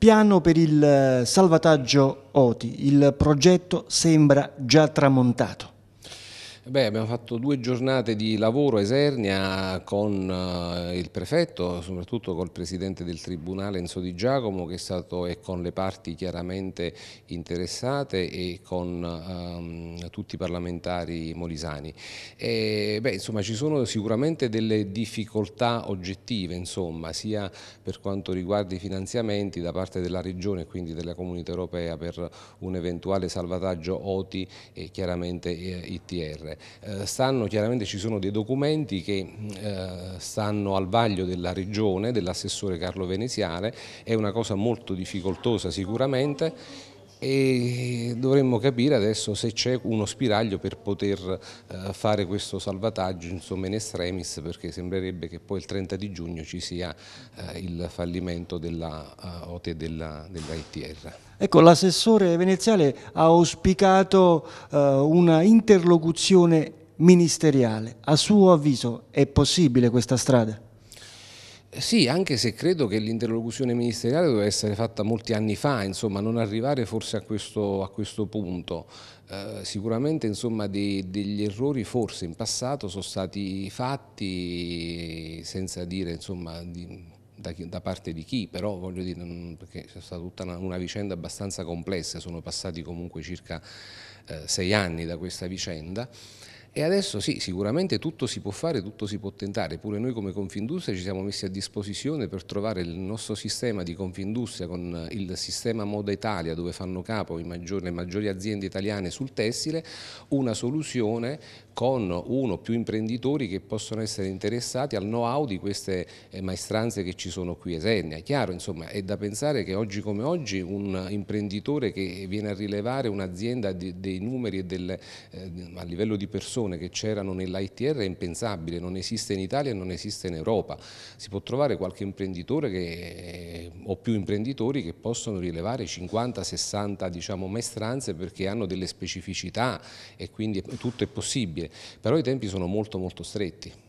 Piano per il eh, salvataggio Oti, il progetto sembra già tramontato. Beh, abbiamo fatto due giornate di lavoro a Esernia con eh, il prefetto, soprattutto col presidente del tribunale Enzo Di Giacomo che è stato e con le parti chiaramente interessate e con ehm, tutti i parlamentari molisani. E, beh, insomma, ci sono sicuramente delle difficoltà oggettive, insomma, sia per quanto riguarda i finanziamenti da parte della regione e quindi della comunità europea per un eventuale salvataggio OTI e chiaramente eh, ITR. PNR, eh, stanno chiaramente ci sono dei documenti che eh, stanno al vaglio della regione, dell'assessore Carlo Veneziale, è una cosa molto difficoltosa sicuramente e dovremmo capire adesso se c'è uno spiraglio per poter eh, fare questo salvataggio insomma in extremis perché sembrerebbe che poi il 30 di giugno ci sia eh, il fallimento della eh, OTE della, della ITR. Ecco, l'assessore veneziale ha auspicato una interlocuzione ministeriale. A suo avviso è possibile questa strada? Sì, anche se credo che l'interlocuzione ministeriale doveva essere fatta molti anni fa, insomma, non arrivare forse a questo, a questo punto. Eh, sicuramente insomma, dei, degli errori forse in passato sono stati fatti senza dire insomma, di, da, da, parte di chi, però voglio dire, non, perché è stata tutta una, una, vicenda abbastanza complessa, sono passati comunque circa eh, sei anni da questa vicenda. E adesso sì, sicuramente tutto si può fare, tutto si può tentare, pure noi come Confindustria ci siamo messi a disposizione per trovare il nostro sistema di Confindustria con il sistema Moda Italia dove fanno capo maggiori, le maggiori aziende italiane sul tessile, una soluzione con uno o più imprenditori che possono essere interessati al know-how di queste eh, maestranze che ci sono qui esenne. È chiaro, insomma, è da pensare che oggi come oggi un imprenditore che viene a rilevare un'azienda dei numeri e del, eh, a livello di persone persone che c'erano nell'ITR è impensabile, non esiste in Italia e non esiste in Europa. Si può trovare qualche imprenditore che, eh, o più imprenditori che possono rilevare 50-60 diciamo, maestranze perché hanno delle specificità e quindi tutto è possibile, però i tempi sono molto molto stretti.